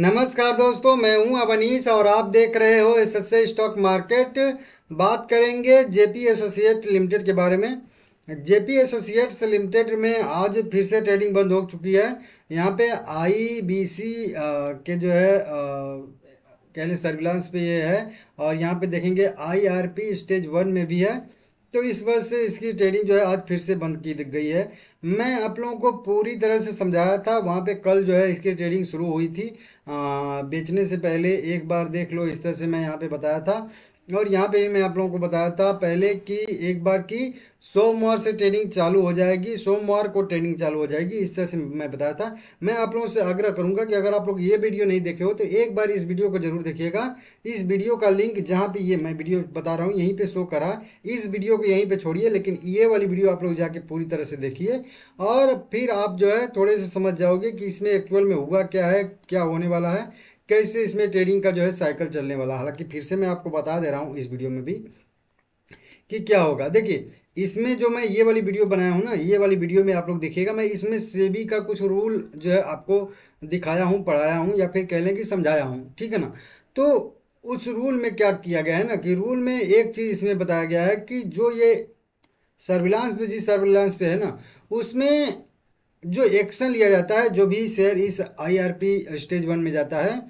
नमस्कार दोस्तों मैं हूं अवनीश और आप देख रहे हो एस एस स्टॉक मार्केट बात करेंगे जेपी एसोसिएट लिमिटेड के बारे में जेपी एसोसिएट्स लिमिटेड में आज फिर से ट्रेडिंग बंद हो चुकी है यहाँ पे आईबीसी के जो है कह लें सर्विलांस पे ये है और यहाँ पे देखेंगे आईआरपी स्टेज वन में भी है तो इस वजह से इसकी ट्रेडिंग जो है आज फिर से बंद की गई है मैं आप लोगों को पूरी तरह से समझाया था वहाँ पे कल जो है इसकी ट्रेडिंग शुरू हुई थी आ, बेचने से पहले एक बार देख लो इस तरह से मैं यहाँ पे बताया था और यहाँ पे मैं आप लोगों को बताया था पहले कि एक बार की सोमवार से ट्रेनिंग चालू हो जाएगी सोमवार को ट्रेनिंग चालू हो जाएगी इस तरह से मैं बताया था मैं आप लोगों से आग्रह करूँगा कि अगर आप लोग ये वीडियो नहीं देखे हो तो एक बार इस वीडियो को जरूर देखिएगा इस वीडियो का लिंक जहाँ पे ये मैं वीडियो बता रहा हूँ यहीं पर शो करा इस वीडियो को यहीं पर छोड़िए लेकिन ये वाली वीडियो आप लोग जाके पूरी तरह से देखिए और फिर आप जो है थोड़े से समझ जाओगे कि इसमें एक्चुअल में हुआ क्या है क्या होने वाला है कैसे इसमें ट्रेडिंग का जो है साइकिल चलने वाला हालांकि फिर से मैं आपको बता दे रहा हूँ इस वीडियो में भी कि क्या होगा देखिए इसमें जो मैं ये वाली वीडियो बनाया हूँ ना ये वाली वीडियो में आप लोग देखिएगा मैं इसमें सेबी का कुछ रूल जो है आपको दिखाया हूँ पढ़ाया हूँ या फिर कह लें कि समझाया हूँ ठीक है ना तो उस रूल में क्या किया गया है ना कि रूल में एक चीज़ इसमें बताया गया है कि जो ये सर्विलांस पे जिस सर्विलांस पे है ना उसमें जो एक्शन लिया जाता है जो भी शेयर इस आईआरपी स्टेज वन में जाता है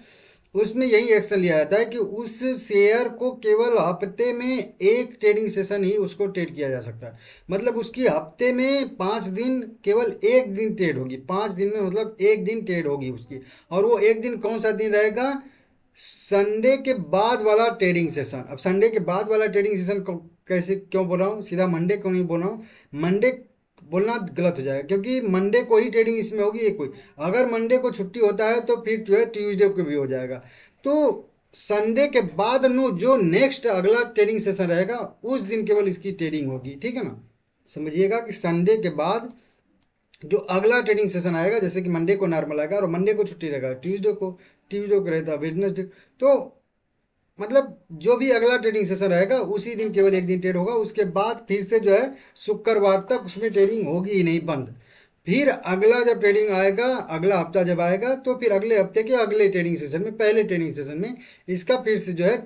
उसमें यही एक्शन लिया जाता है कि उस शेयर को केवल हफ्ते में एक ट्रेडिंग सेशन ही उसको ट्रेड किया जा सकता है मतलब उसकी हफ्ते में पाँच दिन केवल एक दिन ट्रेड होगी पाँच दिन में मतलब एक दिन ट्रेड होगी उसकी और वो एक दिन कौन सा दिन रहेगा संडे के बाद वाला ट्रेडिंग सेशन अब संडे के बाद वाला ट्रेडिंग सेशन कैसे क्यों बोल रहा हूँ सीधा मंडे क्यों नहीं बोल रहा हूँ मंडे बोलना गलत हो जाएगा क्योंकि मंडे को ही ट्रेडिंग इसमें होगी एक कोई अगर मंडे को छुट्टी होता है तो फिर जो है ट्यूजडे को भी हो जाएगा तो संडे के बाद नो जो नेक्स्ट अगला ट्रेडिंग सेशन रहेगा उस दिन केवल इसकी ट्रेडिंग होगी ठीक है ना समझिएगा कि संडे के बाद जो अगला ट्रेडिंग सेशन आएगा जैसे कि मंडे को नॉर्मल आएगा और मंडे को छुट्टी रहेगा ट्यूजडे को ट्यूजडे को रहता वेडनेसडे तो मतलब जो भी अगला ट्रेडिंग सेशन रहेगा उसी दिन केवल एक दिन ट्रेड होगा उसके बाद फिर से जो है शुक्रवार तक उसमें ट्रेडिंग होगी ही नहीं बंद फिर अगला जब ट्रेडिंग आएगा अगला हफ्ता जब आएगा तो फिर अगले हफ्ते के अगले ट्रेडिंग सेशन में पहले ट्रेडिंग सेशन में इसका फिर से जो है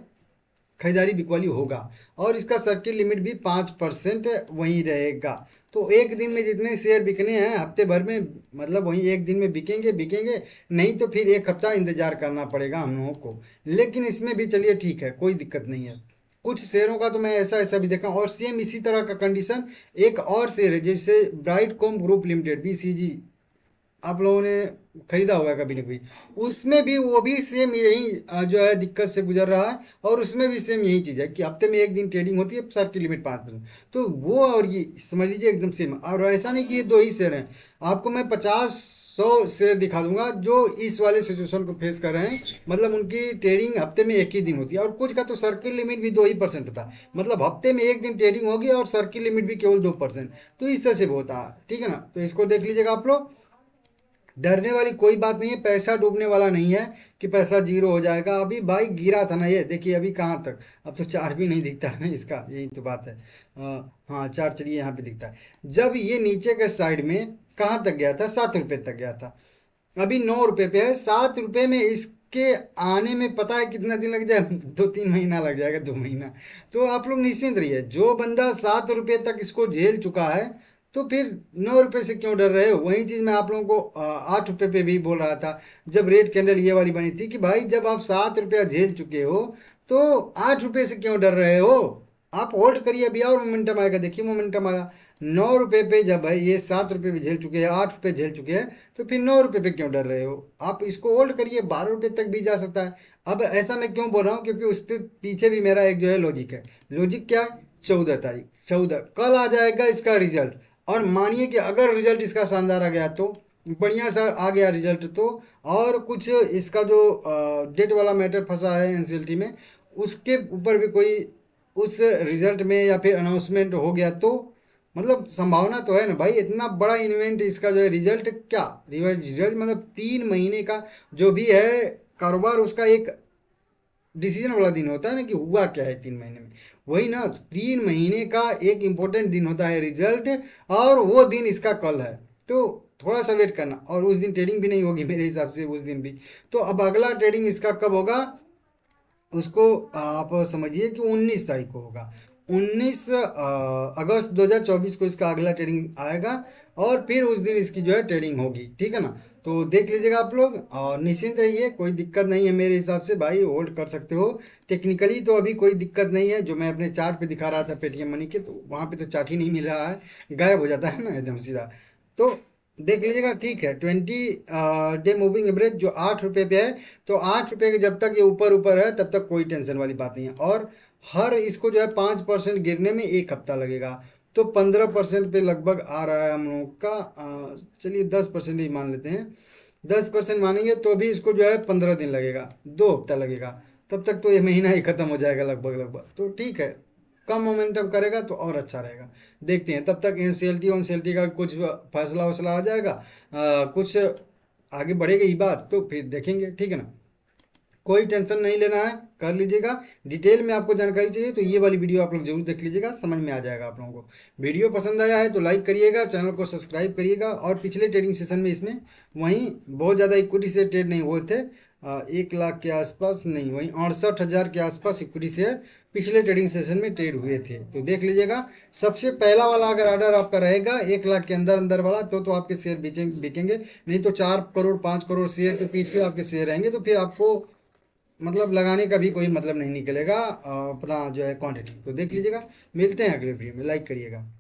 खरीदारी बिकवाली होगा और इसका सर्किट लिमिट भी पाँच परसेंट वहीं रहेगा तो एक दिन में जितने शेयर बिकने हैं हफ्ते भर में मतलब वहीं एक दिन में बिकेंगे बिकेंगे नहीं तो फिर एक हफ्ता इंतज़ार करना पड़ेगा हम लोगों को लेकिन इसमें भी चलिए ठीक है कोई दिक्कत नहीं है कुछ शेयरों का तो मैं ऐसा ऐसा भी देखा और सेम इसी तरह का कंडीशन एक और शेयर है जैसे Brightcom group limited B C G आप लोगों ने खरीदा होगा कभी ना कभी उसमें भी वो भी सेम यही जो है दिक्कत से गुजर रहा है और उसमें भी सेम यही चीज़ है कि हफ्ते में एक दिन ट्रेडिंग होती है शेयर की लिमिट पाँच परसेंट तो वो और ये समझ लीजिए एकदम सेम और ऐसा नहीं कि ये दो ही शेयर हैं आपको मैं पचास सौ शेयर दिखा दूंगा जो इस वाले सिचुएशन को फेस कर रहे हैं मतलब उनकी ट्रेडिंग हफ्ते में एक ही दिन होती है और कुछ का तो सर्किल लिमिट भी दो ही परसेंट होता है मतलब हफ्ते में एक दिन ट्रेडिंग होगी और सर्किल लिमिट भी केवल दो परसेंट तो इस तरह से होता है ठीक है ना तो इसको देख लीजिएगा आप लोग डरने वाली कोई बात नहीं है पैसा डूबने वाला नहीं है कि पैसा जीरो हो जाएगा अभी भाई गिरा था ना ये देखिए अभी कहाँ तक अब तो चार्ज भी नहीं दिखता है ना इसका यही तो बात है आ, हाँ चार्ज चलिए यहाँ पे दिखता है जब ये नीचे के साइड में कहाँ तक गया था सात रुपये तक गया था अभी नौ रुपये पे है सात रुपये में इसके आने में पता है कितना दिन लग जाए दो तीन महीना लग जाएगा दो महीना तो आप लोग निश्चिंत रहिए जो बंदा सात रुपये तक इसको झेल चुका है तो फिर नौ रुपये से क्यों डर रहे हो वही चीज़ मैं आप लोगों को आठ रुपये पे भी बोल रहा था जब रेड कैंडल ये वाली बनी थी कि भाई जब आप सात रुपया झेल चुके हो तो आठ रुपये से क्यों डर रहे हो आप होल्ड करिए अभी और मोमेंटम आएगा देखिए मोमेंटम आया नौ रुपये पे जब भाई ये सात रुपये भी झेल चुके हैं आठ रुपये झेल चुके हैं तो फिर नौ रुपये पे क्यों डर रहे हो आप इसको होल्ड करिए बारह रुपये तक भी जा सकता है अब ऐसा मैं क्यों बोल रहा हूँ क्योंकि उस पर पीछे भी मेरा एक जो है लॉजिक है लॉजिक क्या है चौदह तारीख चौदह कल आ जाएगा इसका रिजल्ट और मानिए कि अगर रिजल्ट इसका शानदार आ गया तो बढ़िया सा आ गया रिजल्ट तो और कुछ इसका जो डेट वाला मैटर फंसा है एन में उसके ऊपर भी कोई उस रिजल्ट में या फिर अनाउंसमेंट हो गया तो मतलब संभावना तो है ना भाई इतना बड़ा इन्वेंट इसका जो है रिजल्ट क्या रिजल्ट मतलब तीन महीने का जो भी है कारोबार उसका एक डिसीजन वाला दिन होता है ना कि हुआ क्या है तीन महीने में वही ना तो तीन महीने का एक इम्पोर्टेंट दिन होता है रिजल्ट और वो दिन इसका कल है तो थोड़ा सा वेट करना और उस दिन ट्रेडिंग भी नहीं होगी मेरे हिसाब से उस दिन भी तो अब अगला ट्रेडिंग इसका कब होगा उसको आप समझिए कि 19 तारीख को होगा 19 अगस्त 2024 को इसका अगला ट्रेडिंग आएगा और फिर उस दिन इसकी जो है ट्रेडिंग होगी ठीक है ना तो देख लीजिएगा आप लोग और निश्चिंत रहिए कोई दिक्कत नहीं है मेरे हिसाब से भाई होल्ड कर सकते हो टेक्निकली तो अभी कोई दिक्कत नहीं है जो मैं अपने चार्ट पे दिखा रहा था पेटीएम मनी के तो वहाँ पे तो चार्ट ही नहीं मिल रहा है गायब हो जाता है ना एकदम सीधा तो देख लीजिएगा ठीक है ट्वेंटी डे मूविंग एवरेज जो आठ रुपये पे है तो आठ रुपये के जब तक ये ऊपर ऊपर है तब तक कोई टेंशन वाली बात नहीं है और हर इसको जो है पाँच परसेंट गिरने में एक हफ्ता लगेगा तो पंद्रह परसेंट पे लगभग आ रहा है हम लोग का चलिए दस परसेंट ही मान लेते हैं दस परसेंट मानेंगे तो भी इसको जो है पंद्रह दिन लगेगा दो हफ्ता लगेगा तब तक तो ये महीना ही ख़त्म हो जाएगा लगभग लगभग तो ठीक है कम मोमेंटम करेगा तो और अच्छा रहेगा देखते हैं तब तक N C L T C L T का कुछ फैसला वैसला आ जाएगा आ, कुछ आगे बढ़ेगा ये बात तो फिर देखेंगे ठीक है ना कोई टेंशन नहीं लेना है कर लीजिएगा डिटेल में आपको जानकारी चाहिए तो ये वाली वीडियो आप लोग जरूर देख लीजिएगा समझ में आ जाएगा आप लोगों को वीडियो पसंद आया है तो लाइक करिएगा चैनल को सब्सक्राइब करिएगा और पिछले ट्रेडिंग सेशन में इसमें वहीं बहुत ज़्यादा इक्विटी से ट्रेड नहीं हुए थे एक लाख के आसपास नहीं वहीं अड़सठ हज़ार के आसपास इक्विटी शेयर पिछले ट्रेडिंग सेशन में ट्रेड हुए थे तो देख लीजिएगा सबसे पहला वाला अगर ऑर्डर आपका रहेगा एक लाख के अंदर अंदर वाला तो तो आपके शेयर बिकेंगे नहीं तो चार करोड़ पाँच करोड़ शेयर के पीछे आपके शेयर रहेंगे तो फिर आपको मतलब लगाने का भी कोई मतलब नहीं निकलेगा अपना जो है क्वांटिटी तो देख लीजिएगा मिलते हैं अगले वीडियो में लाइक करिएगा